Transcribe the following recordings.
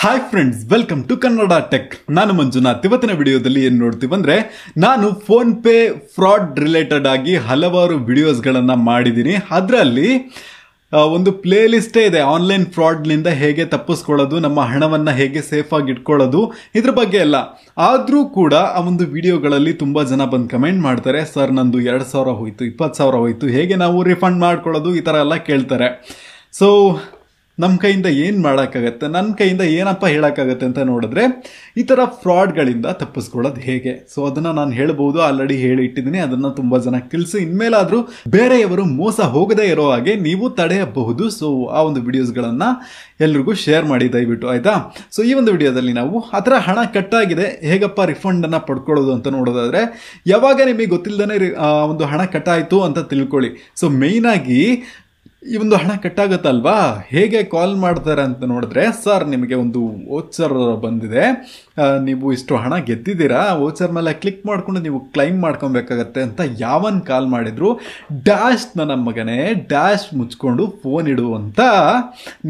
hi friends welcome to Kannada tech ನಾನು ಮಂಜುನಾಥ್ ಇವತ್ತಿನ ವಿಡಿಯೋದಲ್ಲಿ ಏನು ನೋಡ್ತೀವಿ ನಾನು ಫೋನ್ ಪೇ ಫ್ರಾಡ್ ರಿಲೇಟೆಡ್ ಆಗಿ ಹಲವಾರು ವಿಡಿಯೋಸ್ಗಳನ್ನು ಮಾಡಿದ್ದೀನಿ ಅದರಲ್ಲಿ ಒಂದು ಪ್ಲೇಲಿಸ್ಟೇ ಇದೆ ಆನ್ಲೈನ್ ಫ್ರಾಡ್ನಿಂದ ಹೇಗೆ ತಪ್ಪಿಸ್ಕೊಳ್ಳೋದು ನಮ್ಮ ಹಣವನ್ನು ಹೇಗೆ ಸೇಫಾಗಿ ಇಟ್ಕೊಳ್ಳೋದು ಇದ್ರ ಬಗ್ಗೆ ಎಲ್ಲ ಆದರೂ ಕೂಡ ಆ ಒಂದು ವಿಡಿಯೋಗಳಲ್ಲಿ ತುಂಬ ಜನ ಬಂದು ಕಮೆಂಟ್ ಮಾಡ್ತಾರೆ ಸರ್ ನಂದು ಎರಡು ಸಾವಿರ ಹೋಯಿತು ಇಪ್ಪತ್ತು ಸಾವಿರ ಹೋಯಿತು ಹೇಗೆ ನಾವು ರಿಫಂಡ್ ಮಾಡ್ಕೊಳ್ಳೋದು ಈ ಥರ ಎಲ್ಲ ಕೇಳ್ತಾರೆ ಸೊ ನಮ್ಮ ಕೈಯಿಂದ ಏನು ಮಾಡೋಕ್ಕಾಗತ್ತೆ ನನ್ನ ಕೈಯಿಂದ ಏನಪ್ಪ ಹೇಳೋಕ್ಕಾಗತ್ತೆ ಅಂತ ನೋಡಿದ್ರೆ ಈ ಥರ ಫ್ರಾಡ್ಗಳಿಂದ ತಪ್ಪಿಸ್ಕೊಳ್ಳೋದು ಹೇಗೆ ಸೊ ಅದನ್ನು ನಾನು ಹೇಳ್ಬೋದು ಆಲ್ರೆಡಿ ಹೇಳಿ ಇಟ್ಟಿದ್ದೀನಿ ಅದನ್ನು ತುಂಬ ಜನ ತಿಳಿಸಿ ಇನ್ಮೇಲಾದರೂ ಬೇರೆಯವರು ಮೋಸ ಹೋಗದೇ ಇರೋ ಹಾಗೆ ನೀವು ತಡೆಯಬಹುದು ಸೊ ಆ ಒಂದು ವಿಡಿಯೋಸ್ಗಳನ್ನು ಎಲ್ರಿಗೂ ಶೇರ್ ಮಾಡಿ ದಯವಿಟ್ಟು ಆಯಿತಾ ಸೊ ಈ ಒಂದು ವಿಡಿಯೋದಲ್ಲಿ ನಾವು ಆ ಥರ ಹಣ ಕಟ್ಟಾಗಿದೆ ಹೇಗಪ್ಪ ರಿಫಂಡನ್ನು ಪಡ್ಕೊಳ್ಳೋದು ಅಂತ ನೋಡೋದಾದರೆ ಯಾವಾಗ ನಿಮಗೆ ಗೊತ್ತಿಲ್ಲದೇ ಒಂದು ಹಣ ಕಟ್ಟಾಯಿತು ಅಂತ ತಿಳ್ಕೊಳ್ಳಿ ಸೊ ಮೇಯ್ನಾಗಿ ಈ ಒಂದು ಹಣ ಕಟ್ಟಾಗತ್ತಲ್ವಾ ಹೇಗೆ ಕಾಲ್ ಮಾಡ್ತಾರೆ ಅಂತ ನೋಡಿದ್ರೆ ಸರ್ ನಿಮಗೆ ಒಂದು ಓಚರ್ ಬಂದಿದೆ ನೀವು ಇಷ್ಟು ಹಣ ಗೆದ್ದಿದ್ದೀರಾ ವೋಚರ್ ಮೇಲೆ ಕ್ಲಿಕ್ ಮಾಡಿಕೊಂಡು ನೀವು ಕ್ಲೈಮ್ ಮಾಡ್ಕೊಬೇಕಾಗತ್ತೆ ಅಂತ ಯಾವನ್ ಕಾಲ್ ಮಾಡಿದ್ರು ಡ್ಯಾಶ್ ನನ್ನ ಮಗನೇ ಡ್ಯಾಶ್ ಮುಚ್ಕೊಂಡು ಫೋನ್ ಇಡು ಅಂತ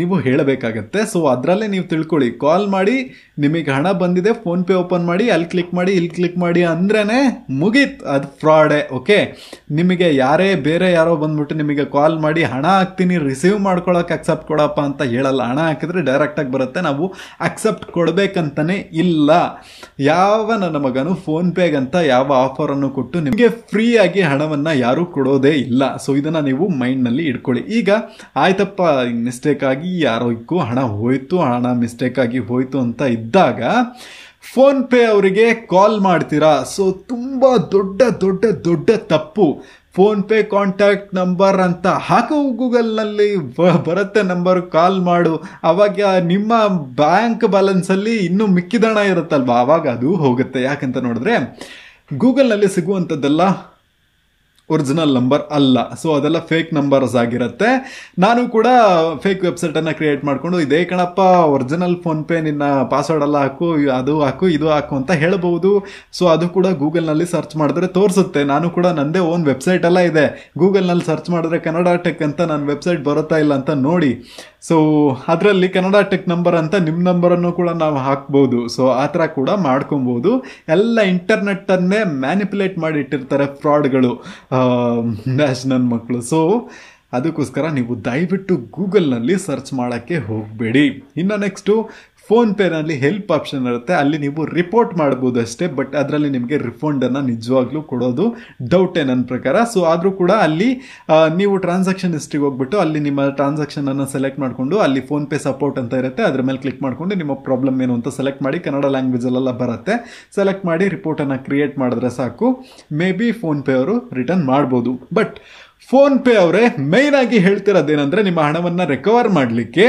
ನೀವು ಹೇಳಬೇಕಾಗತ್ತೆ ಸೊ ಅದರಲ್ಲೇ ನೀವು ತಿಳ್ಕೊಳ್ಳಿ ಕಾಲ್ ಮಾಡಿ ನಿಮಗೆ ಹಣ ಬಂದಿದೆ ಫೋನ್ಪೇ ಓಪನ್ ಮಾಡಿ ಅಲ್ಲಿ ಕ್ಲಿಕ್ ಮಾಡಿ ಇಲ್ಲಿ ಕ್ಲಿಕ್ ಮಾಡಿ ಅಂದ್ರೇ ಮುಗೀತು ಅದು ಫ್ರಾಡೆ ಓಕೆ ನಿಮಗೆ ಯಾರೇ ಬೇರೆ ಯಾರೋ ಬಂದ್ಬಿಟ್ಟು ನಿಮಗೆ ಕಾಲ್ ಮಾಡಿ ಹಣ ಹಾಕ್ತೀನಿ ರಿಸೀವ್ ಮಾಡ್ಕೊಳಕ್ಕೆ ಅಕ್ಸೆಪ್ಟ್ ಕೊಡಪ್ಪ ಅಂತ ಹೇಳಲ್ಲ ಹಣ ಹಾಕಿದ್ರೆ ಡೈರೆಕ್ಟಾಗಿ ಬರುತ್ತೆ ನಾವು ಅಕ್ಸೆಪ್ಟ್ ಕೊಡಬೇಕಂತಲೇ ಇಲ್ಲ ಇಲ್ಲ ಯಾವ ನನ್ನ ಮಗನು ಫೋನ್ಪೇಗಂತ ಯಾವ ಆಫರನ್ನು ಕೊಟ್ಟು ನಿಮಗೆ ಫ್ರೀಯಾಗಿ ಹಣವನ್ನು ಯಾರೂ ಕೊಡೋದೇ ಇಲ್ಲ ಸೊ ಇದನ್ನು ನೀವು ಮೈಂಡ್ನಲ್ಲಿ ಇಟ್ಕೊಳ್ಳಿ ಈಗ ಆಯ್ತಪ್ಪ ಮಿಸ್ಟೇಕ್ ಆಗಿ ಯಾರಿಗೂ ಹಣ ಹೋಯಿತು ಹಣ ಮಿಸ್ಟೇಕ್ ಆಗಿ ಹೋಯಿತು ಅಂತ ಇದ್ದಾಗ ಫೋನ್ಪೇ ಅವರಿಗೆ ಕಾಲ್ ಮಾಡ್ತೀರಾ ಸೊ ತುಂಬ ದೊಡ್ಡ ದೊಡ್ಡ ದೊಡ್ಡ ತಪ್ಪು ಫೋನ್ಪೇ ಕಾಂಟ್ಯಾಕ್ಟ್ ನಂಬರ್ ಅಂತ ಹಾಕು ಗೂಗಲ್ನಲ್ಲಿ ಬರುತ್ತೆ ನಂಬರ್ ಕಾಲ್ ಮಾಡು ಅವಾಗ ನಿಮ್ಮ ಬ್ಯಾಂಕ್ ಬ್ಯಾಲೆನ್ಸಲ್ಲಿ ಇನ್ನೂ ಮಿಕ್ಕಿದಣ ಹಣ ಇರುತ್ತಲ್ವ ಆವಾಗ ಅದು ಹೋಗುತ್ತೆ ಯಾಕಂತ ನೋಡಿದ್ರೆ ಗೂಗಲ್ನಲ್ಲಿ ಸಿಗುವಂಥದ್ದೆಲ್ಲ ಒರಿಜಿನಲ್ ನಂಬರ್ ಅಲ್ಲ ಸೊ ಅದೆಲ್ಲ ಫೇಕ್ ನಂಬರ್ಸ್ ಆಗಿರುತ್ತೆ ನಾನು ಕೂಡ ಫೇಕ್ ವೆಬ್ಸೈಟನ್ನು ಕ್ರಿಯೇಟ್ ಮಾಡಿಕೊಂಡು ಇದೇ ಕಣಪ್ಪ ಒರಿಜಿನಲ್ ಫೋನ್ಪೇ ನಿನ್ನ ಪಾಸ್ವರ್ಡ್ ಎಲ್ಲ ಹಾಕು ಅದು ಹಾಕು ಇದು ಹಾಕು ಅಂತ ಹೇಳ್ಬೋದು ಸೊ ಅದು ಕೂಡ ಗೂಗಲ್ನಲ್ಲಿ ಸರ್ಚ್ ಮಾಡಿದ್ರೆ ತೋರಿಸುತ್ತೆ ನಾನು ಕೂಡ ನನ್ನದೇ ಓನ್ ವೆಬ್ಸೈಟ್ ಎಲ್ಲ ಇದೆ ಗೂಗಲ್ನಲ್ಲಿ ಸರ್ಚ್ ಮಾಡಿದ್ರೆ ಕನ್ನಡ ಟೆಕ್ ಅಂತ ನನ್ನ ವೆಬ್ಸೈಟ್ ಬರುತ್ತಾ ಇಲ್ಲ ಅಂತ ನೋಡಿ ಸೊ ಅದರಲ್ಲಿ ಕನ್ನಡ ಟೆಕ್ ನಂಬರ್ ಅಂತ ನಿಮ್ಮ ನಂಬರನ್ನು ಕೂಡ ನಾವು ಹಾಕ್ಬೋದು ಸೊ ಆ ಥರ ಕೂಡ ಮಾಡ್ಕೊಬೋದು ಎಲ್ಲ ಇಂಟರ್ನೆಟ್ಟನ್ನೇ ಮ್ಯಾನಿಪುಲೇಟ್ ಮಾಡಿಟ್ಟಿರ್ತಾರೆ ಫ್ರಾಡ್ಗಳು ನ್ಯಾಷನಲ್ ಮಕ್ಕಳು ಸೊ ಅದಕ್ಕೋಸ್ಕರ ನೀವು ದಯವಿಟ್ಟು ಗೂಗಲ್ನಲ್ಲಿ ಸರ್ಚ್ ಮಾಡೋಕ್ಕೆ ಹೋಗಬೇಡಿ ಇನ್ನು ನೆಕ್ಸ್ಟು ಫೋನ್ಪೇನಲ್ಲಿ ಹೆಲ್ಪ್ ಆಪ್ಷನ್ ಇರುತ್ತೆ ಅಲ್ಲಿ ನೀವು ರಿಪೋರ್ಟ್ ಮಾಡ್ಬೋದು ಅಷ್ಟೇ ಬಟ್ ಅದರಲ್ಲಿ ನಿಮಗೆ ರಿಫಂಡನ್ನು ನಿಜವಾಗ್ಲೂ ಕೊಡೋದು ಡೌಟೇ ನನ್ನ ಪ್ರಕಾರ ಸೊ ಆದರೂ ಕೂಡ ಅಲ್ಲಿ ನೀವು ಟ್ರಾನ್ಸಾಕ್ಷನ್ ಹಿಸ್ಟ್ರಿಗೆ ಹೋಗ್ಬಿಟ್ಟು ಅಲ್ಲಿ ನಿಮ್ಮ ಟ್ರಾನ್ಸಾಕ್ಷನನ್ನು ಸೆಲೆಕ್ಟ್ ಮಾಡಿಕೊಂಡು ಅಲ್ಲಿ ಫೋನ್ಪೇ ಸಪೋರ್ಟ್ ಅಂತ ಇರುತ್ತೆ ಅದ್ರ ಮೇಲೆ ಕ್ಲಿಕ್ ಮಾಡಿಕೊಂಡು ನಿಮ್ಮ ಪ್ರಾಬ್ಲಮ್ ಏನು ಅಂತ ಸೆಲೆಕ್ಟ್ ಮಾಡಿ ಕನ್ನಡ ಲ್ಯಾಂಗ್ವೇಜಲ್ಲೆಲ್ಲ ಬರುತ್ತೆ ಸೆಲೆಕ್ಟ್ ಮಾಡಿ ರಿಪೋರ್ಟನ್ನು ಕ್ರಿಯೇಟ್ ಮಾಡಿದ್ರೆ ಸಾಕು ಮೇ ಬಿ ಫೋನ್ಪೇ ಅವರು ರಿಟರ್ನ್ ಮಾಡ್ಬೋದು ಬಟ್ ಫೋನ್ಪೇ ಅವರೇ ಮೇಯ್ನಾಗಿ ಹೇಳ್ತಿರೋದೇನೆಂದರೆ ನಿಮ್ಮ ಹಣವನ್ನು ರಿಕವರ್ ಮಾಡಲಿಕ್ಕೆ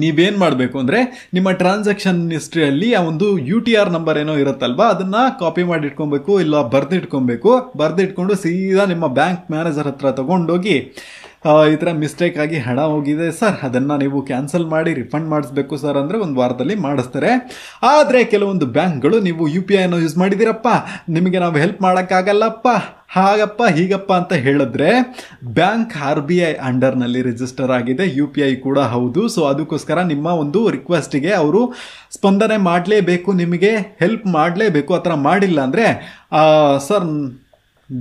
ನೀವೇನು ಮಾಡಬೇಕು ಅಂದರೆ ನಿಮ್ಮ ಟ್ರಾನ್ಸಾಕ್ಷನ್ ಹಿಸ್ಟ್ರಿಯಲ್ಲಿ ಆ ಒಂದು ಯು ಟಿ ಆರ್ ನಂಬರ್ ಏನೋ ಇರುತ್ತಲ್ವಾ ಅದನ್ನು ಕಾಪಿ ಮಾಡಿ ಇಟ್ಕೊಬೇಕು ಇಲ್ಲ ಬರೆದಿಟ್ಕೊಬೇಕು ಬರೆದಿಟ್ಕೊಂಡು ಸೀದಾ ನಿಮ್ಮ ಬ್ಯಾಂಕ್ ಮ್ಯಾನೇಜರ್ ಹತ್ರ ತೊಗೊಂಡೋಗಿ ಈ ಥರ ಮಿಸ್ಟೇಕ್ ಆಗಿ ಹಣ ಹೋಗಿದೆ ಸರ್ ಅದನ್ನು ನೀವು ಕ್ಯಾನ್ಸಲ್ ಮಾಡಿ ರಿಫಂಡ್ ಮಾಡಿಸ್ಬೇಕು ಸರ್ ಅಂದರೆ ಒಂದು ವಾರದಲ್ಲಿ ಮಾಡಿಸ್ತಾರೆ ಆದರೆ ಕೆಲವೊಂದು ಬ್ಯಾಂಕ್ಗಳು ನೀವು ಯು ಪಿ ಐನ ಯೂಸ್ ಮಾಡಿದ್ದೀರಪ್ಪ ನಿಮಗೆ ನಾವು ಹೆಲ್ಪ್ ಮಾಡೋಕ್ಕಾಗಲ್ಲಪ್ಪ ಹಾಗಪ್ಪ ಹೀಗಪ್ಪ ಅಂತ ಹೇಳಿದ್ರೆ ಬ್ಯಾಂಕ್ ಆರ್ ಬಿ ಐ ಅಂಡರ್ನಲ್ಲಿ ರಿಜಿಸ್ಟರ್ ಆಗಿದೆ ಯು ಪಿ ಐ ಕೂಡ ಹೌದು ಸೊ ಅದಕ್ಕೋಸ್ಕರ ನಿಮ್ಮ ಒಂದು ರಿಕ್ವೆಸ್ಟಿಗೆ ಅವರು ಸ್ಪಂದನೆ ಮಾಡಲೇಬೇಕು ನಿಮಗೆ ಹೆಲ್ಪ್ ಮಾಡಲೇಬೇಕು ಆ ಥರ ಮಾಡಿಲ್ಲ ಅಂದರೆ ಸರ್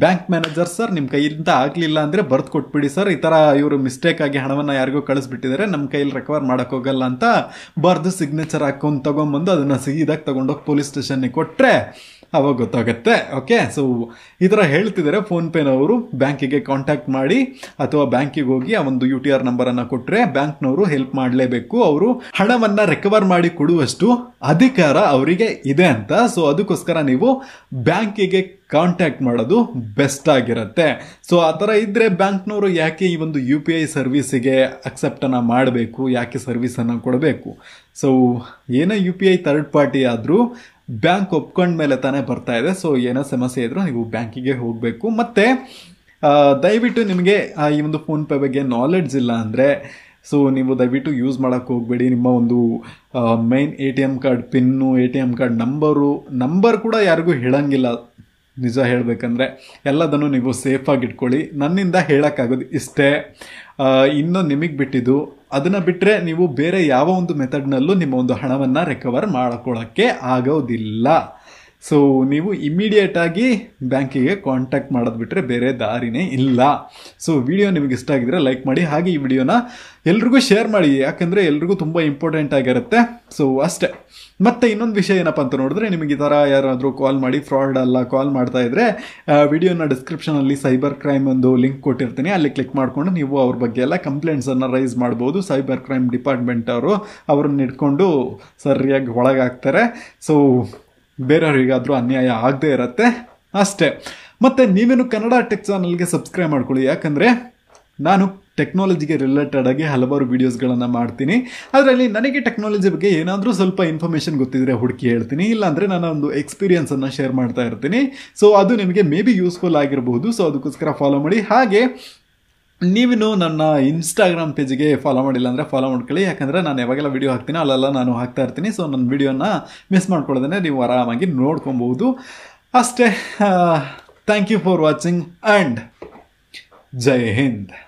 ಬ್ಯಾಂಕ್ ಮ್ಯಾನೇಜರ್ ಸರ್ ನಿಮ್ಮ ಕೈಯಿಂದ ಆಗಲಿಲ್ಲ ಅಂದರೆ ಬರೆದು ಕೊಟ್ಬಿಡಿ ಸರ್ ಈ ಥರ ಇವರು ಮಿಸ್ಟೇಕ್ ಆಗಿ ಹಣವನ್ನು ಯಾರಿಗೂ ಕಳಿಸ್ಬಿಟ್ಟಿದ್ದಾರೆ ನಮ್ಮ ಕೈಯಲ್ಲಿ ರೆಕವರ್ ಹೋಗಲ್ಲ ಅಂತ ಬರೆದು ಸಿಗ್ನೇಚರ್ ಹಾಕೊಂಡು ತೊಗೊಂಬಂದು ಅದನ್ನು ಸಿಗಿದಾಗ ತೊಗೊಂಡೋಗಿ ಪೊಲೀಸ್ ಸ್ಟೇಷನ್ಗೆ ಕೊಟ್ಟರೆ ಅವಾಗ ಗೊತ್ತಾಗುತ್ತೆ ಓಕೆ ಸೊ ಈ ಥರ ಹೇಳ್ತಿದ್ದಾರೆ ಫೋನ್ಪೇನವರು ಬ್ಯಾಂಕಿಗೆ ಕಾಂಟ್ಯಾಕ್ಟ್ ಮಾಡಿ ಅಥವಾ ಬ್ಯಾಂಕಿಗೆ ಹೋಗಿ ಆ ಒಂದು ಯು ಟಿ ಆರ್ ನಂಬರನ್ನು ಕೊಟ್ಟರೆ ಬ್ಯಾಂಕ್ನವರು ಹೆಲ್ಪ್ ಮಾಡಲೇಬೇಕು ಅವರು ಹಣವನ್ನು ರಿಕವರ್ ಮಾಡಿ ಕೊಡುವಷ್ಟು ಅಧಿಕಾರ ಅವರಿಗೆ ಇದೆ ಅಂತ ಸೊ ಅದಕ್ಕೋಸ್ಕರ ನೀವು ಬ್ಯಾಂಕಿಗೆ ಕಾಂಟ್ಯಾಕ್ಟ್ ಮಾಡೋದು ಬೆಸ್ಟ್ ಆಗಿರುತ್ತೆ ಸೊ ಆ ಥರ ಇದ್ದರೆ ಬ್ಯಾಂಕ್ನವರು ಯಾಕೆ ಈ ಒಂದು ಯು ಪಿ ಐ ಸರ್ವಿಸಿಗೆ ಅಕ್ಸೆಪ್ಟನ್ನು ಮಾಡಬೇಕು ಯಾಕೆ ಸರ್ವಿಸನ್ನು ಕೊಡಬೇಕು ಸೊ ಏನೇ U P I third party ಆದರೂ ಬ್ಯಾಂಕ್ ಒಪ್ಕೊಂಡ ಮೇಲೆ ತಾನೇ ಬರ್ತಾ ಇದೆ ಸೊ ಏನೋ ಸಮಸ್ಯೆ ಇದ್ರೂ ನೀವು ಬ್ಯಾಂಕಿಗೆ ಹೋಗಬೇಕು ಮತ್ತು ದಯವಿಟ್ಟು ನಿಮಗೆ ಈ ಒಂದು ಫೋನ್ಪೇ ಬಗ್ಗೆ ನಾಲೆಡ್ಜ್ ಇಲ್ಲ ಅಂದರೆ ಸೊ ನೀವು ದಯವಿಟ್ಟು ಯೂಸ್ ಮಾಡೋಕ್ಕೆ ಹೋಗಬೇಡಿ ನಿಮ್ಮ ಒಂದು main A T M card pin A T M card number number ಕೂಡ ಯಾರಿಗೂ ಹೇಳೋಂಗಿಲ್ಲ ನಿಜ ಹೇಳಬೇಕಂದ್ರೆ ಎಲ್ಲದನ್ನು ನೀವು ಸೇಫಾಗಿ ಇಟ್ಕೊಳ್ಳಿ ನನ್ನಿಂದ ಹೇಳೋಕ್ಕಾಗೋದು ಇಷ್ಟೇ ಇನ್ನೂ ನಿಮಗೆ ಬಿಟ್ಟಿದ್ದು ಅದನ್ನು ಬಿಟ್ಟರೆ ನೀವು ಬೇರೆ ಯಾವ ಒಂದು ಮೆಥಡ್ನಲ್ಲೂ ನಿಮ್ಮ ಒಂದು ಹಣವನ್ನು ರಿಕವರ್ ಮಾಡ್ಕೊಳ್ಳೋಕ್ಕೆ ಆಗೋದಿಲ್ಲ ಸೊ ನೀವು ಇಮ್ಮಿಡಿಯೇಟಾಗಿ ಬ್ಯಾಂಕಿಗೆ ಕಾಂಟ್ಯಾಕ್ಟ್ ಮಾಡೋದು ಬಿಟ್ಟರೆ ಬೇರೆ ದಾರಿನೇ ಇಲ್ಲ ಸೊ ವಿಡಿಯೋ ನಿಮಗೆ ಇಷ್ಟ ಆಗಿದ್ರೆ ಲೈಕ್ ಮಾಡಿ ಹಾಗೆ ಈ ವಿಡಿಯೋನ ಎಲ್ರಿಗೂ ಶೇರ್ ಮಾಡಿ ಯಾಕಂದರೆ ಎಲ್ರಿಗೂ ತುಂಬ ಇಂಪಾರ್ಟೆಂಟ್ ಆಗಿರುತ್ತೆ ಸೊ ಅಷ್ಟೇ ಮತ್ತು ಇನ್ನೊಂದು ವಿಷಯ ಏನಪ್ಪ ಅಂತ ನೋಡಿದ್ರೆ ನಿಮಗೆ ಈ ಥರ ಯಾರಾದರೂ ಕಾಲ್ ಮಾಡಿ ಫ್ರಾಡ್ ಅಲ್ಲ ಕಾಲ್ ಮಾಡ್ತಾ ಇದ್ದರೆ ವಿಡಿಯೋನ ಡಿಸ್ಕ್ರಿಪ್ಷನಲ್ಲಿ ಸೈಬರ್ ಕ್ರೈಮ್ ಒಂದು ಲಿಂಕ್ ಕೊಟ್ಟಿರ್ತೀನಿ ಅಲ್ಲಿ ಕ್ಲಿಕ್ ಮಾಡಿಕೊಂಡು ನೀವು ಅವ್ರ ಬಗ್ಗೆ ಎಲ್ಲ ಕಂಪ್ಲೇಂಟ್ಸನ್ನು ರೈಸ್ ಮಾಡ್ಬೋದು ಸೈಬರ್ ಕ್ರೈಮ್ ಡಿಪಾರ್ಟ್ಮೆಂಟ್ ಅವರು ಅವ್ರನ್ನ ಇಟ್ಕೊಂಡು ಸರಿಯಾಗಿ ಒಳಗಾಗ್ತಾರೆ ಸೊ ಬೇರೆಯವ್ರಿಗಾದರೂ ಅನ್ಯಾಯ ಆಗದೇ ಇರತ್ತೆ ಅಷ್ಟೇ ಮತ್ತು ನೀವೇನು ಕನ್ನಡ ಟೆಕ್ ಚಾನಲ್ಗೆ ಸಬ್ಸ್ಕ್ರೈಬ್ ಮಾಡ್ಕೊಳ್ಳಿ ಯಾಕಂದರೆ ನಾನು ಟೆಕ್ನಾಲಜಿಗೆ ರಿಲೇಟೆಡಾಗಿ ಹಲವಾರು ವೀಡಿಯೋಸ್ಗಳನ್ನು ಮಾಡ್ತೀನಿ ಅದರಲ್ಲಿ ನನಗೆ ಟೆಕ್ನಾಲಜಿ ಬಗ್ಗೆ ಏನಾದರೂ ಸ್ವಲ್ಪ ಇನ್ಫಾರ್ಮೇಷನ್ ಗೊತ್ತಿದ್ದರೆ ಹುಡುಕಿ ಹೇಳ್ತೀನಿ ಇಲ್ಲಾಂದರೆ ನಾನು ಒಂದು ಎಕ್ಸ್ಪೀರಿಯನ್ಸನ್ನು ಶೇರ್ ಮಾಡ್ತಾ ಇರ್ತೀನಿ ಸೊ ಅದು ನಿಮಗೆ ಮೇ ಬಿ ಯೂಸ್ಫುಲ್ ಆಗಿರಬಹುದು ಸೊ ಅದಕ್ಕೋಸ್ಕರ ಫಾಲೋ ಮಾಡಿ ಹಾಗೆ ನೀವಿನ್ನು ನನ್ನ ಇನ್ಸ್ಟಾಗ್ರಾಮ್ ಪೇಜ್ಗೆ ಫಾಲೋ ಮಾಡಿಲ್ಲ ಅಂದರೆ ಫಾಲೋ ಮಾಡ್ಕೊಳ್ಳಿ ಯಾಕಂದರೆ ನಾನು ಯಾವಾಗೆಲ್ಲ ವೀಡಿಯೋ ಹಾಕ್ತೀನಿ ಅಲ್ಲೆಲ್ಲ ನಾನು ಹಾಕ್ತಾ ಇರ್ತೀನಿ ಸೊ ನನ್ನ ವೀಡಿಯೋನ ಮಿಸ್ ಮಾಡ್ಕೊಳ್ಳೋದೇ ನೀವು ಆರಾಮಾಗಿ ನೋಡ್ಕೊಬೋದು ಅಷ್ಟೇ thank you for watching and ಜೈ ಹಿಂದ್